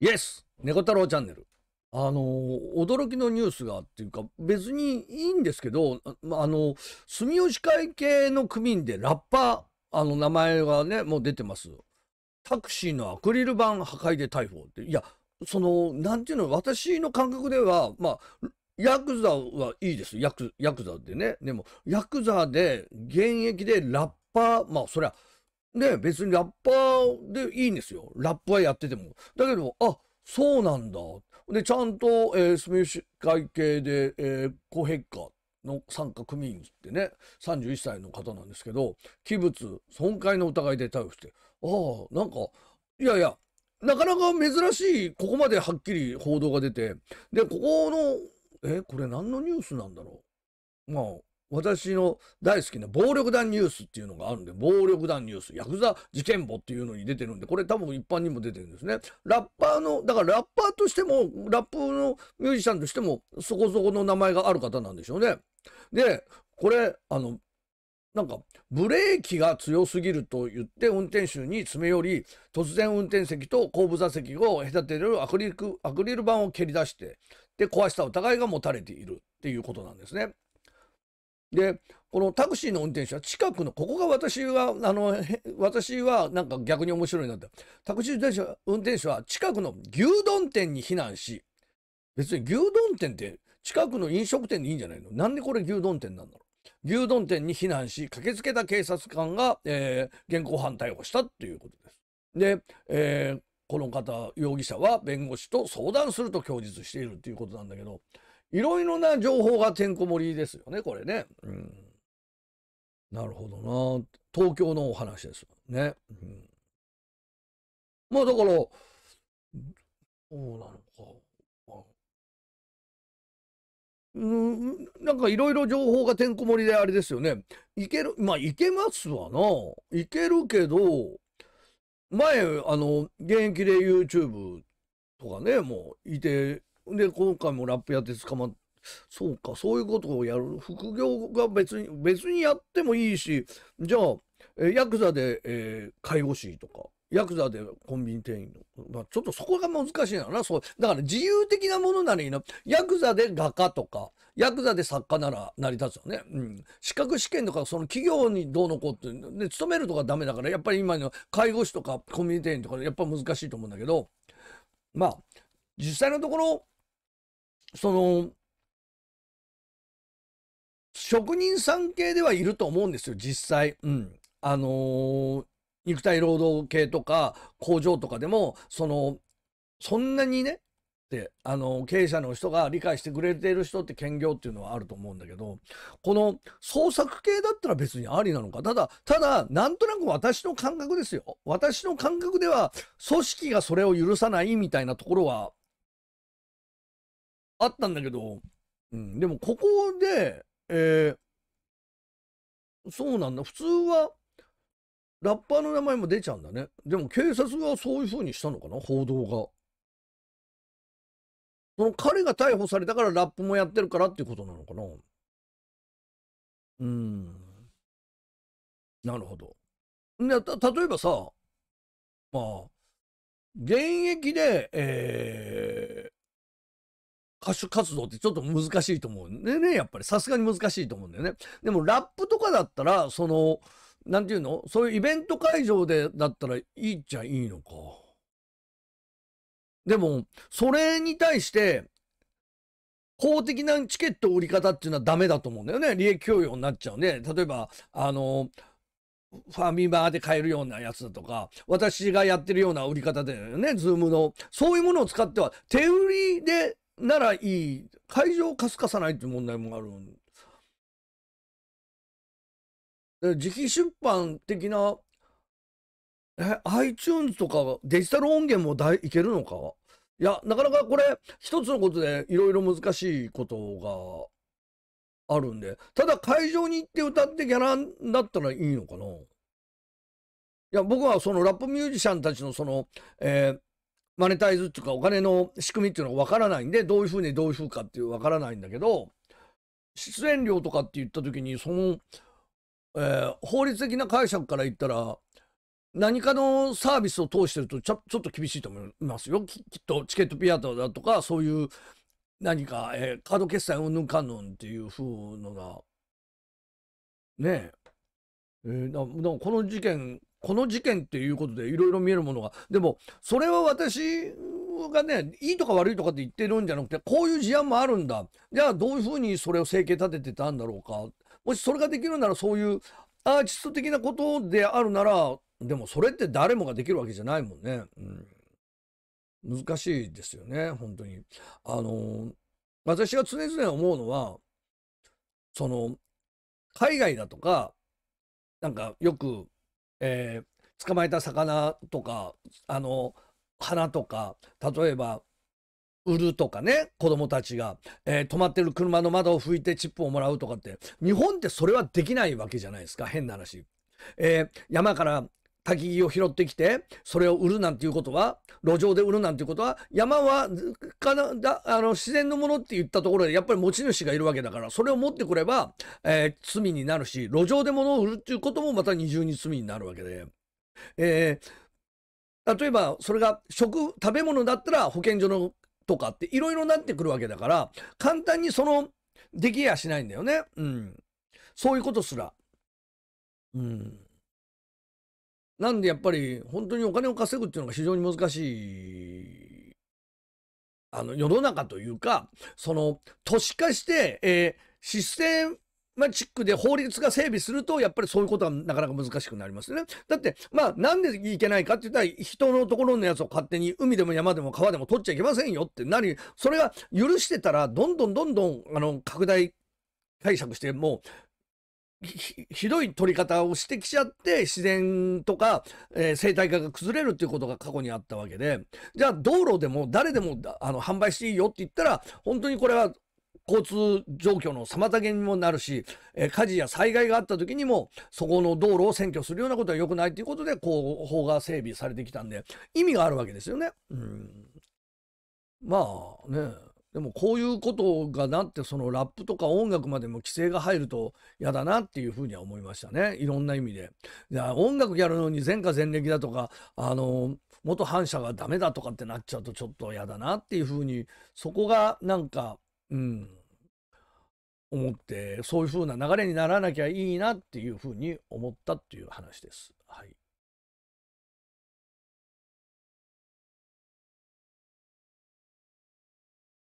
イエス猫太郎チャンネル。あの驚きのニュースがっていうか、別にいいんですけど、あの、住吉会系の組民でラッパー、あの名前がね、もう出てます。タクシーのアクリル板破壊で逮捕って、いや、その、なんていうの、私の感覚では、まあ、ヤクザはいいです。ヤクヤクザでね。でも、ヤクザで、現役でラッパー、まあ、そりゃ、で、別にラッパーでいいんですよ。ラップはやってても。だけど、あ、そうなんだ。で、ちゃんと、えー、スミス会系で、えー、コヘッカの参加組員ってね、31歳の方なんですけど、器物損壊の疑いで逮捕して、ああ、なんか、いやいや、なかなか珍しい、ここまではっきり報道が出て、で、ここの、え、これ何のニュースなんだろうまあ、私の大好きな暴力団ニュースっていうのがあるんで、暴力団ニュース、ヤクザ事件簿っていうのに出てるんで、これ多分一般にも出てるんですね。ラッパーの、だからラッパーとしても、ラップのミュージシャンとしても、そこそこの名前がある方なんでしょうね。で、これ、あの、なんか、ブレーキが強すぎると言って運転手に詰め寄り、突然運転席と後部座席を隔てるアクリルアクリル板を蹴り出して、で、壊した疑いが持たれているっていうことなんですね。で、このタクシーの運転手は近くの、ここが私は、あの、私はなんか逆に面白いなって。タクシー運転手運転手は近くの牛丼店に避難し、別に牛丼店って近くの飲食店でいいんじゃないのなんでこれ牛丼店なんだろう牛丼店に避難し、駆けつけた警察官が、えー、現行犯逮捕したっていうことです。で、えー、この方、容疑者は弁護士と相談すると供述しているっていうことなんだけど、いろいろな情報がてんこ盛りですよね、これね。うん。なるほどな。東京のお話ですよね。うん、まあだから、そうなのか。うん、なんかいろいろ情報がてんこ盛りであれですよね。いける、まあいけますわな。いけるけど、前、あの、現役で YouTube とかね、もういてで今回もラップやって捕まって。そうか、そういうことをやる。副業が別に、別にやってもいいし、じゃあ、えヤクザで、えー、介護士とか、ヤクザでコンビニ店員の。まあ、ちょっとそこが難しいなな。そう。だから自由的なものならいいな。ヤクザで画家とか、ヤクザで作家なら成り立つよね。うん。資格試験とか、その企業にどうのこうって、で、勤めるとかダメだから、やっぱり今の介護士とかコンビニ店員とか、やっぱ難しいと思うんだけど、まあ、実際のところ、その、職人さん系ではいると思うんですよ、実際。うん。あのー、肉体労働系とか工場とかでも、その、そんなにね、っあの、経営者の人が理解してくれている人って兼業っていうのはあると思うんだけど、この創作系だったら別にありなのか。ただ、ただ、なんとなく私の感覚ですよ。私の感覚では、組織がそれを許さないみたいなところはあったんだけど、うん、でもここで、えー、そうなんだ。普通は、ラッパーの名前も出ちゃうんだね。でも警察がそういう風にしたのかな報道が。その彼が逮捕されたからラップもやってるからっていうことなのかなうん。なるほど。で、た、例えばさ、まあ、現役で、えー歌手活動ってちょっと難しいと思うんでね、やっぱりさすがに難しいと思うんだよね。でもラップとかだったら、その、なんていうのそういうイベント会場でだったらいいっちゃいいのか。でも、それに対して、法的なチケット売り方っていうのはダメだと思うんだよね。利益供与になっちゃうね。例えば、あの、ファミマで買えるようなやつだとか、私がやってるような売り方だよね、ズームの。そういうものを使っては、手売りでならいい。会場をかすかさないっていう問題もある。自期出版的な、え、iTunes とかデジタル音源もだいいけるのかいや、なかなかこれ、一つのことでいろいろ難しいことがあるんで、ただ会場に行って歌ってギャランだったらいいのかないや、僕はそのラップミュージシャンたちのその、えー、マネタイズっていうかお金の仕組みっていうのがわからないんで、どういうふうにどういうふうかっていうわからないんだけど、出演料とかって言った時に、その、えー、法律的な解釈から言ったら、何かのサービスを通してるとちょっと厳しいと思いますよ。きっとチケットピアタだとか、そういう何か、えー、カード決済を抜ぬんかんのんっていう風のが、ねえ、えー、この事件この事件っていうことでいろいろ見えるものが。でも、それは私がね、いいとか悪いとかって言ってるんじゃなくて、こういう事案もあるんだ。じゃあどういうふうにそれを生計立ててたんだろうか。もしそれができるならそういうアーティスト的なことであるなら、でもそれって誰もができるわけじゃないもんね。うん、難しいですよね、本当に。あの、私が常々思うのは、その、海外だとか、なんかよくえー、捕まえた魚とかあの花とか例えば売るとかね子供たちが、えー、止まってる車の窓を拭いてチップをもらうとかって日本ってそれはできないわけじゃないですか変な話。えー、山から焚き木を拾ってきて、それを売るなんていうことは、路上で売るなんていうことは、山は、かな、だ、あの、自然のものって言ったところで、やっぱり持ち主がいるわけだから、それを持ってくれば、えー、罪になるし、路上で物を売るっていうこともまた二重に罪になるわけで。えー、例えば、それが食、食べ物だったら保健所のとかっていろいろなってくるわけだから、簡単にその、できやしないんだよね。うん。そういうことすら。うん。なんでやっぱり本当にお金を稼ぐっていうのが非常に難しいあの世の中というかその都市化して、えー、システマチックで法律が整備すると、やっぱりそういうことはなかなか難しくなりますね。だって、まあ、なんでいけないかって言ったら、人のところのやつを勝手に海でも山でも川でも取っちゃいけませんよってなり、それが許してたら、どんどんどんどん、あの、拡大解釈して、もう、ひひどい取り方をしてきちゃって自然とか、えー、生態化が崩れるっていうことが過去にあったわけでじゃあ道路でも誰でもあの販売していいよって言ったら本当にこれは交通状況の妨げにもなるし、えー、火事や災害があった時にもそこの道路を占拠するようなことは良くないということでこう法が整備されてきたんで意味があるわけですよね。うんまあねでもこういうことがなってそのラップとか音楽までも規制が入ると嫌だなっていうふうには思いましたねいろんな意味で。で音楽やるのに前科前歴だとかあの元反社がダメだとかってなっちゃうとちょっと嫌だなっていうふうにそこがなんかうん思ってそういうふうな流れにならなきゃいいなっていうふうに思ったっていう話です。はい